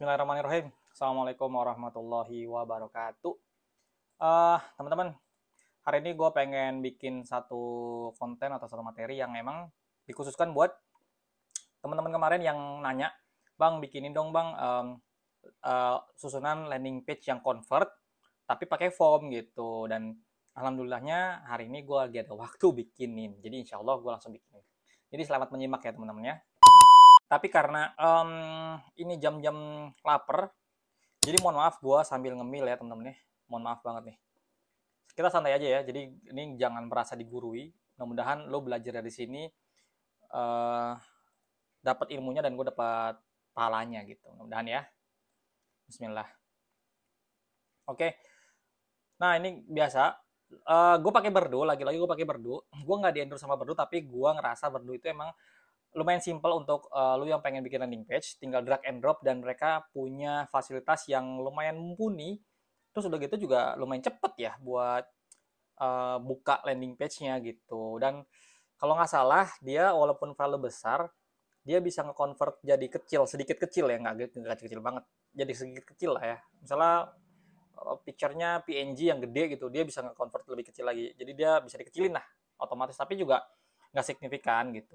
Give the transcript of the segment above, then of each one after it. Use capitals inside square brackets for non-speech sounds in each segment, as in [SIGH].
Bismillahirrahmanirrahim. Assalamualaikum warahmatullahi wabarakatuh. Uh, teman-teman, hari ini gue pengen bikin satu konten atau satu materi yang emang dikhususkan buat teman-teman kemarin yang nanya, bang bikinin dong bang um, uh, susunan landing page yang convert tapi pakai form gitu dan alhamdulillahnya hari ini gue lagi ada waktu bikinin. Jadi insya Allah gue langsung bikinin. Jadi selamat menyimak ya teman-teman ya tapi karena um, ini jam-jam lapar jadi mohon maaf gue sambil ngemil ya temen-temen nih ya. mohon maaf banget nih kita santai aja ya jadi ini jangan merasa digurui mudah-mudahan lo belajar dari sini uh, eh, dapat ilmunya dan gue dapat palanya gitu mudah-mudahan ya Bismillah oke okay. nah ini biasa uh, eh, gue pakai berdu lagi-lagi gue pakai berdu gue nggak diendur sama berdu tapi gue ngerasa berdu itu emang lumayan simple untuk uh, lu yang pengen bikin landing page, tinggal drag and drop dan mereka punya fasilitas yang lumayan mumpuni. Terus udah gitu juga lumayan cepet ya buat uh, buka landing page-nya gitu. Dan kalau nggak salah dia walaupun file besar, dia bisa nge-convert jadi kecil, sedikit kecil ya, nggak gitu, kecil-kecil banget. Jadi sedikit kecil lah ya. Misalnya eh, picture-nya PNG yang gede gitu, dia bisa nge-convert lebih kecil lagi. Jadi dia bisa dikecilin lah otomatis, tapi juga nggak signifikan gitu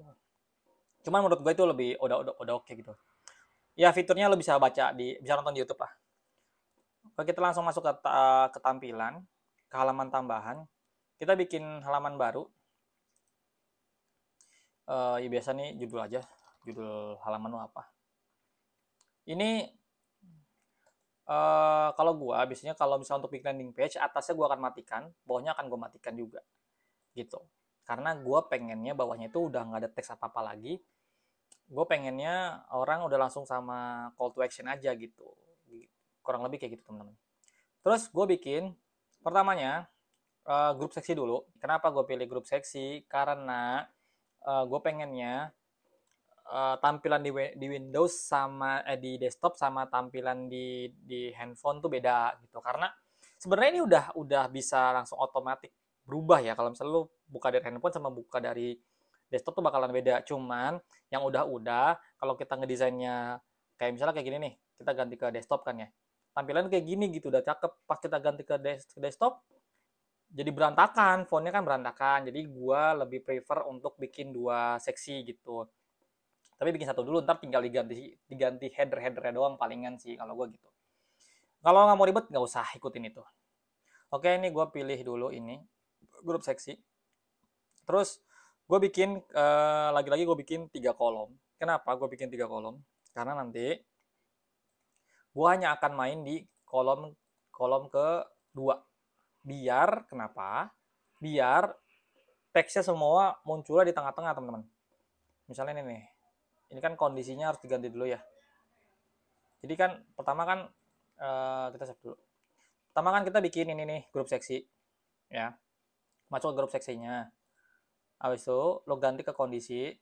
cuman menurut gue itu lebih udah udah udah oke gitu ya fiturnya lo bisa baca di bisa nonton di YouTube lah Oke, kita langsung masuk ke, tampilan, ke halaman tambahan. Kita bikin halaman baru. Uh, ya biasa nih judul aja, judul halaman lo apa. Ini uh, kalau gua biasanya kalau misalnya untuk bikin landing page, atasnya gua akan matikan, bawahnya akan gue matikan juga. Gitu. Karena gue pengennya bawahnya itu udah nggak ada teks apa-apa lagi, gue pengennya orang udah langsung sama call to action aja gitu kurang lebih kayak gitu teman-teman terus gue bikin pertamanya uh, grup seksi dulu kenapa gue pilih grup seksi karena uh, eh, gue pengennya uh, tampilan di, di Windows sama eh, di desktop sama tampilan di di handphone tuh beda gitu karena sebenarnya ini udah udah bisa langsung otomatis berubah ya kalau misalnya lu buka dari handphone sama buka dari desktop tuh bakalan beda. Cuman yang udah-udah kalau kita ngedesainnya kayak misalnya kayak gini nih, kita ganti ke desktop kan ya. Tampilan kayak gini gitu udah cakep. Pas kita ganti ke desktop jadi berantakan, fontnya kan berantakan. Jadi gue lebih prefer untuk bikin dua seksi gitu. Tapi bikin satu dulu, ntar tinggal diganti diganti header-headernya doang palingan sih kalau gue gitu. Kalau nggak mau ribet nggak usah ikutin itu. Oke, ini gue pilih dulu ini grup seksi. Terus gue bikin eh, lagi-lagi gue bikin tiga kolom kenapa gue bikin tiga kolom karena nanti gue hanya akan main di kolom kolom ke dua biar kenapa biar teksnya semua muncul di tengah-tengah teman-teman misalnya ini nih ini kan kondisinya harus diganti dulu ya jadi kan pertama kan uh, kita save dulu pertama kan kita bikin ini nih grup seksi ya masuk ke grup seksinya habis itu lo ganti ke kondisi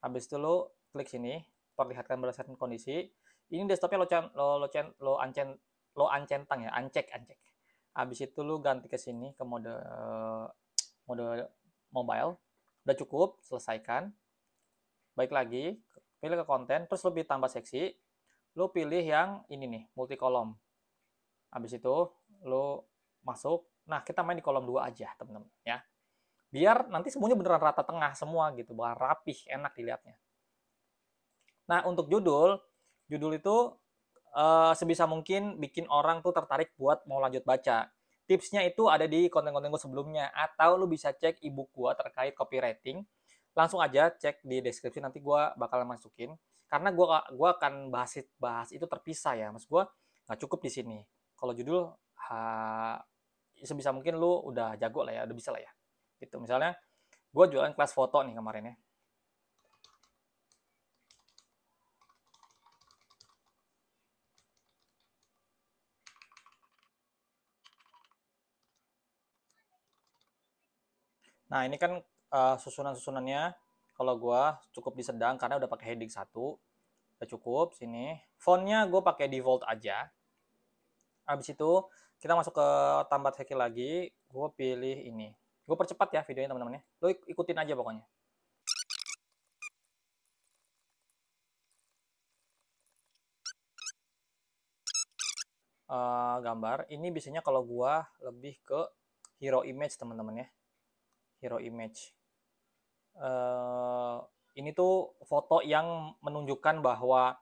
habis itu lo klik sini perlihatkan berdasarkan kondisi ini desktopnya lo can, lo lo can, lo ancen lo ancentang ya ancek ancek habis itu lo ganti ke sini ke mode mode mobile udah cukup selesaikan baik lagi pilih ke konten terus lebih tambah seksi lo pilih yang ini nih multi kolom habis itu lo masuk nah kita main di kolom 2 aja teman-teman ya biar nanti semuanya beneran rata tengah semua gitu bahwa rapih enak dilihatnya nah untuk judul judul itu e, sebisa mungkin bikin orang tuh tertarik buat mau lanjut baca tipsnya itu ada di konten-konten gue sebelumnya atau lu bisa cek ibu gue terkait copywriting langsung aja cek di deskripsi nanti gue bakal masukin karena gue gua akan bahas bahas itu terpisah ya mas gue nggak cukup di sini kalau judul ha, sebisa mungkin lu udah jago lah ya udah bisa lah ya gitu misalnya gue jualan kelas foto nih kemarin ya Nah, ini kan uh, susunan-susunannya kalau gue cukup di sedang karena udah pakai heading satu udah cukup sini. Fontnya gue pakai default aja. Abis itu kita masuk ke tambah heki lagi, gue pilih ini. Gue percepat ya videonya teman-teman ya. Lo ikutin aja pokoknya. Uh, gambar ini biasanya kalau gua lebih ke hero image teman-teman ya hero image uh, ini tuh foto yang menunjukkan bahwa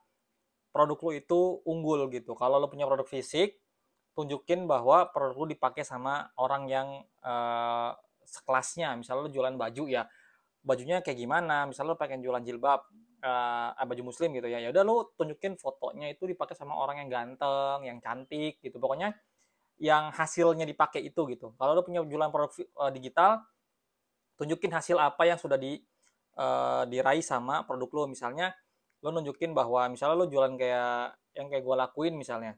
produk lo itu unggul gitu kalau lo punya produk fisik tunjukin bahwa produk lu dipakai sama orang yang uh, sekelasnya misalnya lo jualan baju ya bajunya kayak gimana misalnya lo pengen jualan jilbab uh, baju muslim gitu ya ya udah lo tunjukin fotonya itu dipakai sama orang yang ganteng yang cantik gitu pokoknya yang hasilnya dipakai itu gitu kalau lo punya jualan produk uh, digital tunjukin hasil apa yang sudah di uh, diraih sama produk lo misalnya lo nunjukin bahwa misalnya lo jualan kayak yang kayak gue lakuin misalnya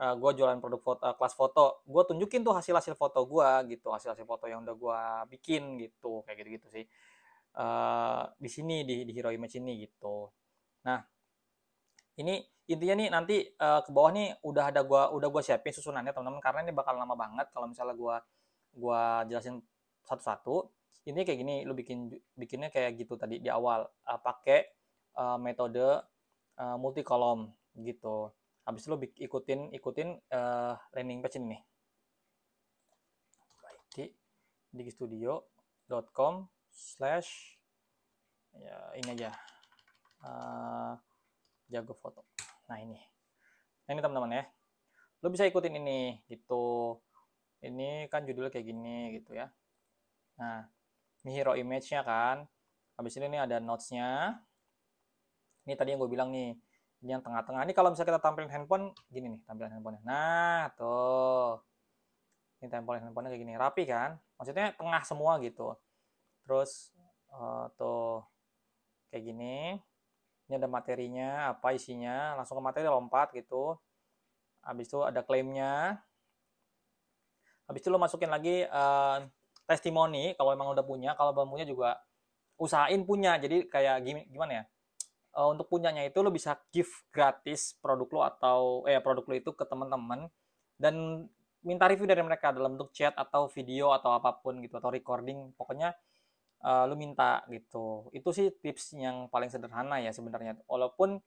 uh, eh, gue jualan produk foto uh, kelas foto gue tunjukin tuh hasil hasil foto gue gitu hasil hasil foto yang udah gue bikin gitu kayak gitu gitu sih uh, di sini di di Hero Image ini gitu nah ini intinya nih nanti uh, ke bawah nih udah ada gua udah gua siapin susunannya teman-teman karena ini bakal lama banget kalau misalnya gua gua jelasin satu-satu ini kayak gini lu bikin bikinnya kayak gitu tadi di awal uh, pakai uh, metode uh, multi kolom gitu habis itu lo ikutin ikutin uh, landing page ini nih digistudio.com slash ya ini aja uh, jago foto nah ini nah, ini teman-teman ya lo bisa ikutin ini gitu ini kan judul kayak gini gitu ya nah ini hero image nya kan habis ini nih ada notes nya ini tadi yang gue bilang nih ini yang tengah-tengah. Ini kalau misalnya kita tampilin handphone, gini nih tampilan handphonenya. Nah, tuh. Ini tampilan handphonenya kayak gini. Rapi kan? Maksudnya tengah semua gitu. Terus, uh, tuh. Kayak gini. Ini ada materinya, apa isinya. Langsung ke materi lompat gitu. Habis itu ada klaimnya. Habis itu lo masukin lagi uh, testimoni kalau emang udah punya. Kalau belum punya juga usahain punya. Jadi kayak gimana ya? uh, untuk punyanya itu lo bisa give gratis produk lo atau eh produk lo itu ke teman-teman dan minta review dari mereka dalam bentuk chat atau video atau apapun gitu atau recording pokoknya uh, lo minta gitu itu sih tips yang paling sederhana ya sebenarnya walaupun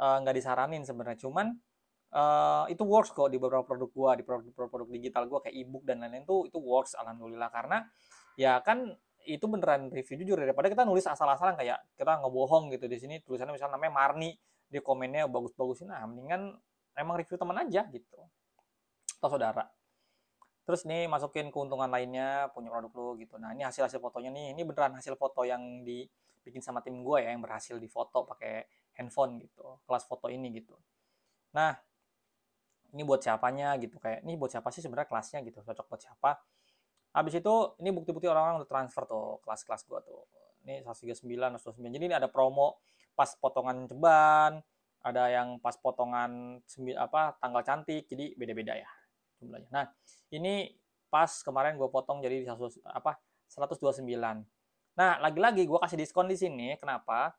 eh, nggak uh, disaranin sebenarnya cuman uh, itu works kok di beberapa produk gua di produk-produk digital gua kayak ebook dan lain-lain tuh itu works alhamdulillah karena ya kan itu beneran review jujur daripada kita nulis asal-asalan kayak kita ngebohong gitu di sini tulisannya misalnya namanya Marni di komennya bagus-bagusin nah mendingan emang review teman aja gitu atau saudara terus nih masukin keuntungan lainnya punya produk lo gitu nah ini hasil hasil fotonya nih ini beneran hasil foto yang dibikin sama tim gue ya yang berhasil difoto pakai handphone gitu kelas foto ini gitu nah ini buat siapanya gitu kayak ini buat siapa sih sebenarnya kelasnya gitu cocok buat siapa Habis itu ini bukti-bukti orang-orang udah transfer tuh kelas-kelas gua tuh. Ini 139, 129. Jadi ini ada promo pas potongan ceban, ada yang pas potongan apa tanggal cantik. Jadi beda-beda ya jumlahnya. Nah, ini pas kemarin gue potong jadi 100, apa 129. Nah, lagi-lagi gue kasih diskon di sini. Kenapa?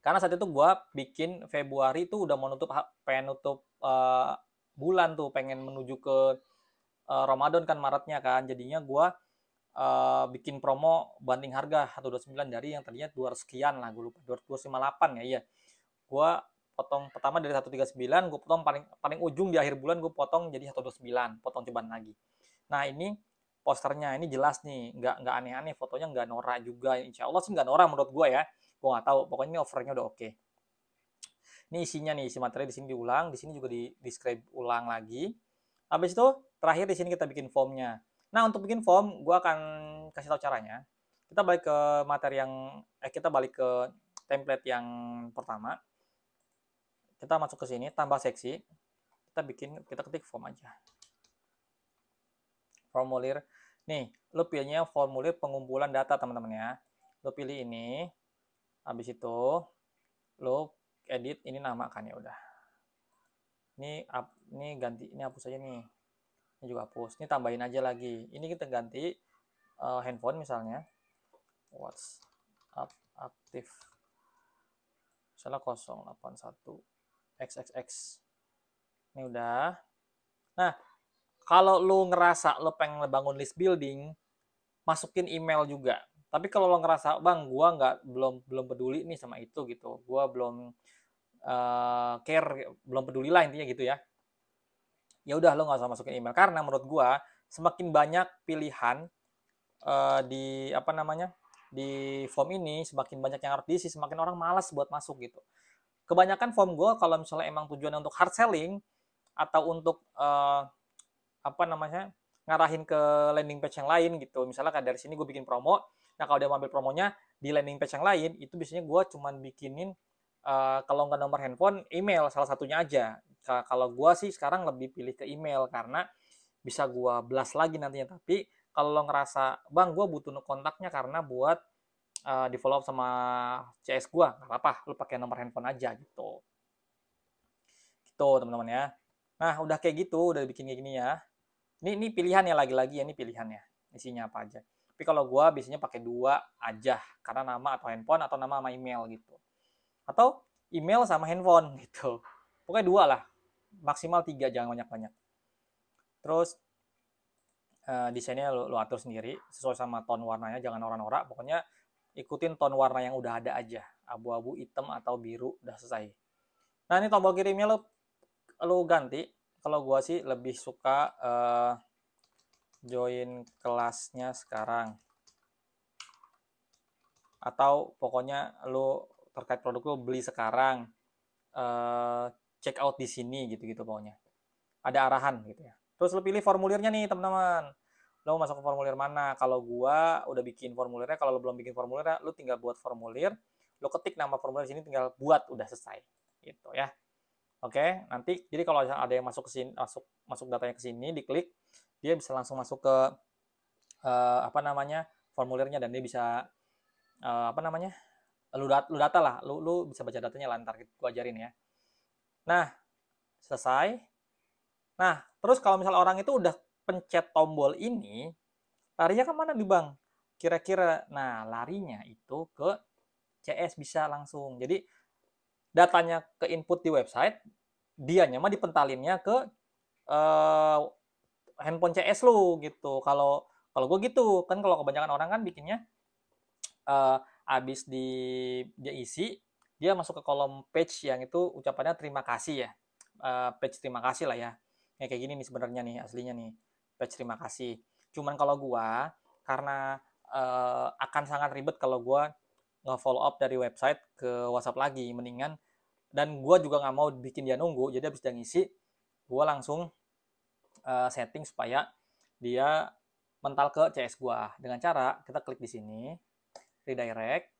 Karena saat itu gue bikin Februari itu udah menutup nutup pengen uh, bulan tuh, pengen menuju ke Eh, Ramadan kan Maretnya kan jadinya gue uh, bikin promo banding harga 129 dari yang tadinya 200 sekian lah gue lupa 258 ya iya gue potong pertama dari 139 gue potong paling paling ujung di akhir bulan gue potong jadi 129 potong cuman lagi nah ini posternya ini jelas nih nggak nggak aneh-aneh fotonya nggak norak juga insya Allah sih nggak norak menurut gue ya gue nggak tahu pokoknya ini offernya udah oke okay. ini isinya nih isi materi di sini diulang di sini juga di describe ulang lagi habis itu Terakhir di sini kita bikin formnya. Nah, untuk bikin form, gue akan kasih tahu caranya. Kita balik ke materi yang, eh kita balik ke template yang pertama. Kita masuk ke sini, tambah seksi. Kita bikin, kita ketik form aja. Formulir. Nih, lo pilihnya formulir pengumpulan data teman-teman ya. Lo pilih ini, habis itu lo edit ini nama kan ya udah ini ini ganti ini hapus aja nih ini juga hapus ini tambahin aja lagi ini kita ganti uh, handphone misalnya WhatsApp aktif salah 081 xxx ini udah nah kalau lu ngerasa lu pengen bangun list building masukin email juga tapi kalau lo ngerasa bang gua nggak belum belum peduli nih sama itu gitu gua belum uh, care belum peduli lah intinya gitu ya ya udah lo nggak usah masukin email karena menurut gua semakin banyak pilihan uh, di apa namanya di form ini semakin banyak yang harus diisi semakin orang malas buat masuk gitu kebanyakan form gua kalau misalnya emang tujuannya untuk hard selling atau untuk uh, apa namanya ngarahin ke landing page yang lain gitu misalnya kayak dari sini gue bikin promo nah kalau dia ambil promonya di landing page yang lain itu biasanya gue cuman bikinin uh, kalau nggak nomor handphone email salah satunya aja kalau gua sih sekarang lebih pilih ke email karena bisa gua blast lagi nantinya tapi kalau lo ngerasa bang gua butuh kontaknya karena buat uh, eh, di follow up sama CS gua. nggak apa-apa lo pakai nomor handphone aja gitu gitu teman-teman ya nah udah kayak gitu udah bikin kayak gini ya ini ini pilihannya lagi-lagi ya ini pilihannya isinya apa aja tapi kalau gua biasanya pakai dua aja karena nama atau handphone atau nama sama email gitu atau email sama handphone [LAUGHS] gitu pokoknya dua lah maksimal tiga jangan banyak-banyak terus uh, desainnya lo, lo atur sendiri sesuai sama tone warnanya jangan orang orang pokoknya ikutin tone warna yang udah ada aja abu-abu hitam atau biru udah selesai nah ini tombol kirimnya lo lo ganti kalau gua sih lebih suka uh, join kelasnya sekarang atau pokoknya lo terkait produk lo beli sekarang uh, check out di sini gitu-gitu pokoknya. Ada arahan gitu ya. Terus lu pilih formulirnya nih teman-teman. Lo masuk ke formulir mana? Kalau gua udah bikin formulirnya, kalau lo belum bikin formulirnya, lo tinggal buat formulir, lo ketik nama formulir di sini tinggal buat udah selesai. Gitu ya. Oke, nanti jadi kalau ada yang masuk ke sini masuk masuk datanya ke sini diklik, dia bisa langsung masuk ke uh, apa namanya? formulirnya dan dia bisa uh, apa namanya? lu data, lu data lah, lu, lu bisa baca datanya lantar gua ajarin ya. Nah, selesai. Nah, terus kalau misalnya orang itu udah pencet tombol ini, larinya kemana mana nih Bang? Kira-kira, nah larinya itu ke CS bisa langsung. Jadi datanya ke input di website, dianya mah dipentalinnya ke uh, handphone CS lu gitu. Kalau kalau gue gitu kan kalau kebanyakan orang kan bikinnya uh, abis di dia isi dia masuk ke kolom page yang itu ucapannya terima kasih ya. Uh, page terima kasih lah ya. Ya kayak gini nih sebenarnya nih aslinya nih. Page terima kasih. Cuman kalau gua karena uh, akan sangat ribet kalau gua nge-follow up dari website ke WhatsApp lagi mendingan dan gua juga nggak mau bikin dia nunggu. Jadi habis dia ngisi gua langsung uh, setting supaya dia mental ke CS gua dengan cara kita klik di sini redirect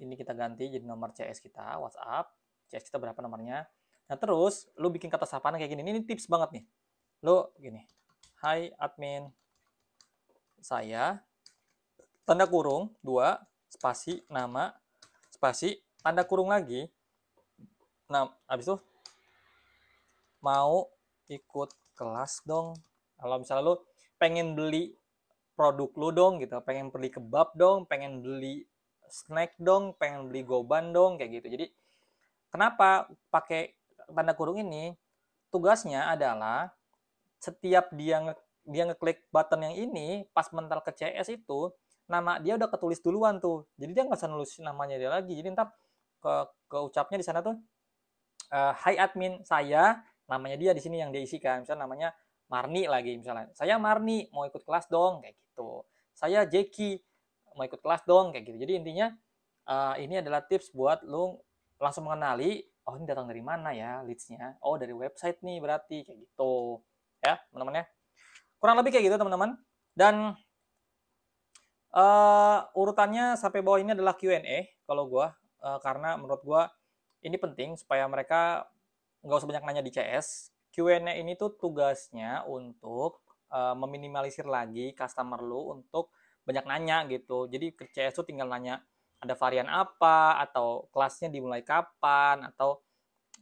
ini kita ganti jadi nomor CS kita, WhatsApp. CS kita berapa nomornya. Nah, terus lu bikin kata sapaan kayak gini. Ini tips banget nih. Lu gini. Hai admin. Saya tanda kurung 2 spasi nama spasi tanda kurung lagi. Nah, habis itu mau ikut kelas dong. Kalau misalnya lu pengen beli produk lu dong gitu, pengen beli kebab dong, pengen beli snack dong, pengen beli goban dong, kayak gitu. Jadi kenapa pakai tanda kurung ini? Tugasnya adalah setiap dia nge, dia ngeklik button yang ini pas mental ke CS itu nama dia udah ketulis duluan tuh. Jadi dia nggak usah nulis namanya dia lagi. Jadi ntar ke ucapnya di sana tuh uh, eh, hi admin saya namanya dia di sini yang dia isikan. Misalnya namanya Marni lagi misalnya. Saya Marni mau ikut kelas dong kayak gitu. Saya Jeki mau ikut kelas dong kayak gitu jadi intinya uh, ini adalah tips buat lu langsung mengenali oh ini datang dari mana ya leadsnya oh dari website nih berarti kayak gitu ya teman-teman ya kurang lebih kayak gitu teman-teman dan uh, urutannya sampai bawah ini adalah Q&A kalau gua uh, karena menurut gua ini penting supaya mereka nggak usah banyak nanya di CS Q&A ini tuh tugasnya untuk uh, meminimalisir lagi customer lu untuk banyak nanya gitu. Jadi ke CS tinggal nanya ada varian apa atau kelasnya dimulai kapan atau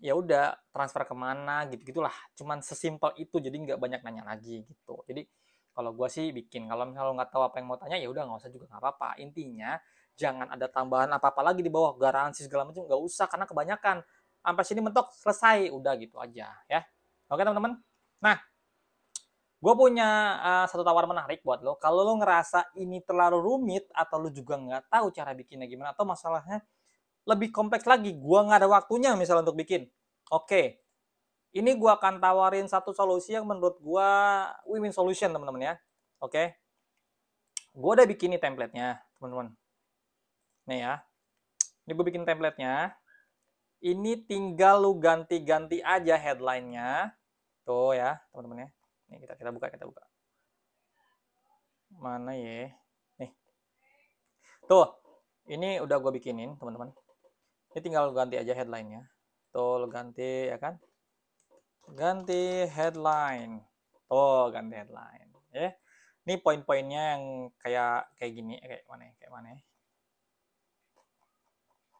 ya udah transfer kemana gitu gitulah cuman sesimpel itu jadi nggak banyak nanya lagi gitu jadi kalau gue sih bikin kalau misalnya nggak tahu apa yang mau tanya ya udah nggak usah juga nggak apa-apa intinya jangan ada tambahan apa-apa lagi di bawah garansi segala macam nggak usah karena kebanyakan sampai sini mentok selesai udah gitu aja ya oke teman-teman nah Gue punya uh, satu tawar menarik buat lo. Kalau lo ngerasa ini terlalu rumit atau lo juga nggak tahu cara bikinnya gimana atau masalahnya lebih kompleks lagi, gue nggak ada waktunya misalnya untuk bikin. Oke, okay. ini gue akan tawarin satu solusi yang menurut gue win-win solution teman-teman ya. Oke, okay. gue udah bikin nih templatenya teman-teman. Nih ya, ini gue bikin templatenya. Ini tinggal lu ganti-ganti aja headline-nya. Tuh ya, teman-teman ya. Ini kita kita buka, kita buka. Mana ya? Nih. Tuh. Ini udah gue bikinin, teman-teman. Ini tinggal ganti aja headline-nya. Tuh, lo ganti ya kan? Ganti headline. Tuh, ganti headline. Ya. Ini poin-poinnya yang kayak kayak gini, kayak mana? Ya, kayak mana? Ya?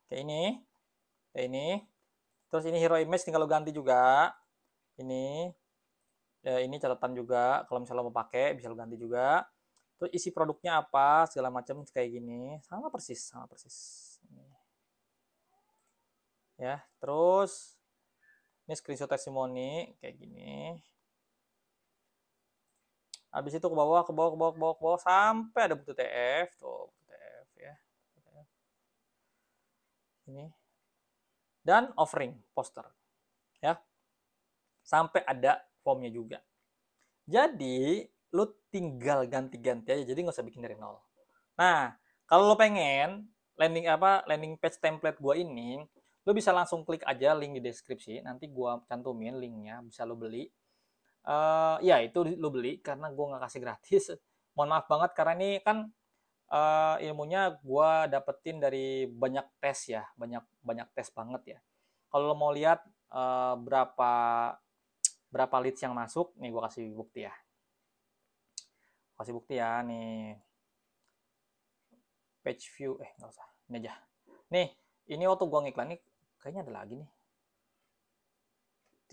Kayak ini. Kayak ini. Terus ini hero image tinggal lo ganti juga. Ini ya, ini catatan juga kalau misalnya mau pakai bisa lo ganti juga terus isi produknya apa segala macam kayak gini sama persis sama persis ya terus ini screenshot testimoni kayak gini habis itu ke bawah ke bawah ke bawah ke bawah, ke bawah sampai ada butuh TF tuh butuh TF ya ini dan offering poster ya sampai ada platformnya juga. Jadi, lo tinggal ganti-ganti aja. Jadi nggak usah bikin dari nol. Nah, kalau lo pengen landing apa landing page template gua ini, lo bisa langsung klik aja link di deskripsi. Nanti gua cantumin linknya, bisa lo beli. Uh, ya itu lo beli karena gua nggak kasih gratis. [LAUGHS] Mohon maaf banget karena ini kan uh, ilmunya gua dapetin dari banyak tes ya, banyak banyak tes banget ya. Kalau lo mau lihat uh, berapa berapa leads yang masuk nih gue kasih bukti ya kasih bukti ya nih page view eh nggak usah ini aja nih ini waktu gue ngiklan nih kayaknya ada lagi nih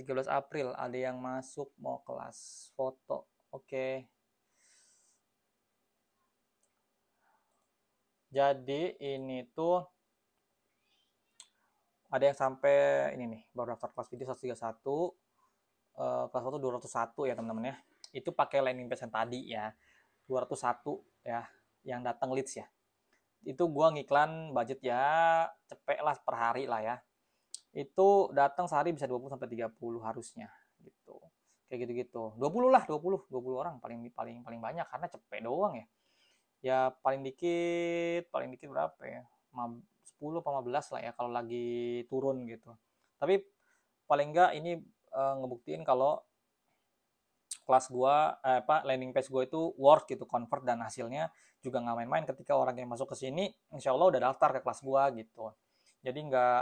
13 April ada yang masuk mau kelas foto oke okay. jadi ini tuh ada yang sampai ini nih baru daftar kelas video 131 Eh, kelas 1 201 ya teman-teman ya. Itu pakai landing page yang tadi ya. 201 ya yang datang leads ya. Itu gua ngiklan budget ya cepet lah per hari lah ya. Itu datang sehari bisa 20 sampai 30 harusnya gitu. Kayak gitu-gitu. 20 lah, 20, 20 orang paling paling paling banyak karena cepet doang ya. Ya paling dikit, paling dikit berapa ya? 10 15 lah ya kalau lagi turun gitu. Tapi paling enggak ini uh, ngebuktiin kalau kelas gua eh, apa landing page gua itu worth gitu convert dan hasilnya juga nggak main-main ketika orang yang masuk ke sini insya Allah udah daftar ke kelas gua gitu jadi nggak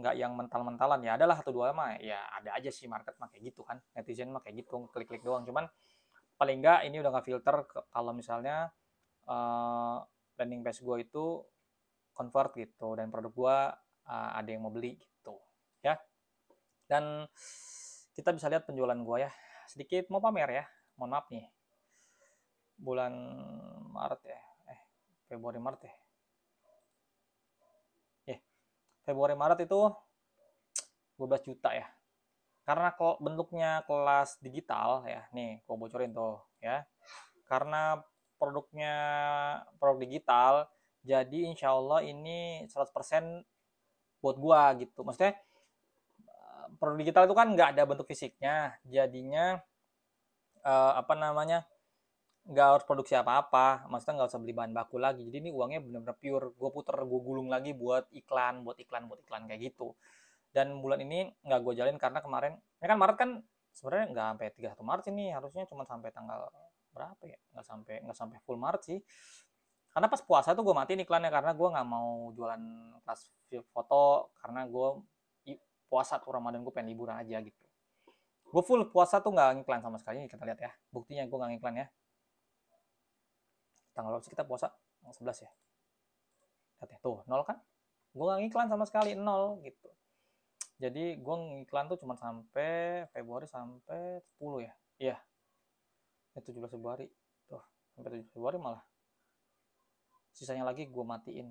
nggak yang mental-mentalan ya adalah satu dua mah ya ada aja sih market mah kayak gitu kan netizen mah kayak gitu klik-klik doang cuman paling nggak ini udah nggak filter kalau misalnya uh, landing page gua itu convert gitu dan produk gua uh, ada yang mau beli gitu ya dan kita bisa lihat penjualan gua ya sedikit mau pamer ya mohon maaf nih bulan Maret ya eh Februari Maret ya yeah. Februari Maret itu 12 juta ya karena kalau bentuknya kelas digital ya nih gua bocorin tuh ya karena produknya produk digital jadi insya Allah ini 100% buat gua gitu maksudnya produk digital itu kan nggak ada bentuk fisiknya jadinya uh, apa namanya nggak harus produksi apa-apa maksudnya nggak usah beli bahan baku lagi jadi ini uangnya benar-benar pure gue puter gue gulung lagi buat iklan buat iklan buat iklan kayak gitu dan bulan ini nggak gue jalin karena kemarin ini ya kan Maret kan sebenarnya nggak sampai 31 Maret ini harusnya cuma sampai tanggal berapa ya nggak sampai nggak sampai full Maret sih karena pas puasa tuh gue matiin iklannya karena gue nggak mau jualan kelas foto karena gue puasa tuh Ramadan gue pengen liburan aja gitu gue full puasa tuh nggak ngiklan sama sekali kita lihat ya buktinya gue nggak ngiklan ya tanggal berapa kita puasa tanggal 11 ya lihat ya, tuh nol kan gue nggak ngiklan sama sekali nol gitu jadi gue ngiklan tuh cuma sampai Februari sampai 10 ya iya ya 17 Februari tuh sampai 17 Februari malah sisanya lagi gue matiin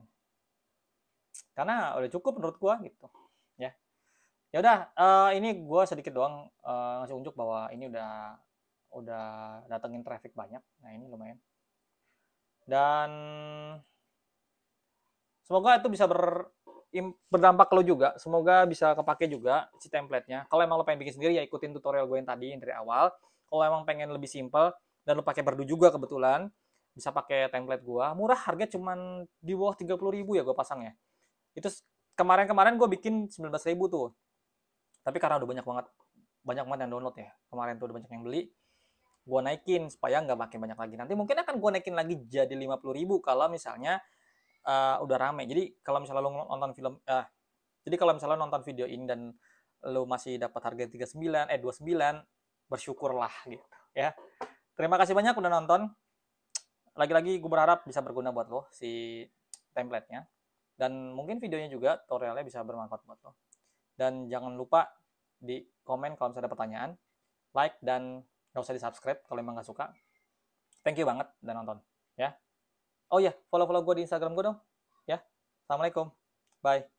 karena udah cukup menurut gue gitu ya udah uh, ini gue sedikit doang uh, ngasih unjuk bahwa ini udah udah datengin traffic banyak nah ini lumayan dan semoga itu bisa ber berdampak ke lo juga semoga bisa kepake juga si template-nya kalau emang lo pengen bikin sendiri ya ikutin tutorial gue yang tadi yang dari awal kalau emang pengen lebih simple dan lo pakai berdu juga kebetulan bisa pakai template gue murah harga cuman di bawah 30.000 ya gue pasang ya itu kemarin-kemarin gue bikin 19.000 tuh tapi karena udah banyak banget banyak banget yang download ya kemarin tuh udah banyak yang beli gue naikin supaya nggak makin banyak lagi nanti mungkin akan gue naikin lagi jadi 50 ribu kalau misalnya uh, udah rame jadi kalau misalnya lo nonton film uh, jadi kalau misalnya nonton video ini dan lo masih dapat harga 39 eh 29 bersyukurlah gitu ya terima kasih banyak udah nonton lagi-lagi gue berharap bisa berguna buat lo si template-nya dan mungkin videonya juga tutorialnya bisa bermanfaat buat lo dan jangan lupa di komen kalau misalnya ada pertanyaan, like dan nggak usah di subscribe kalau emang nggak suka. Thank you banget dan nonton ya. Oh ya, yeah, follow-follow gue di Instagram gue dong ya. Assalamualaikum, bye.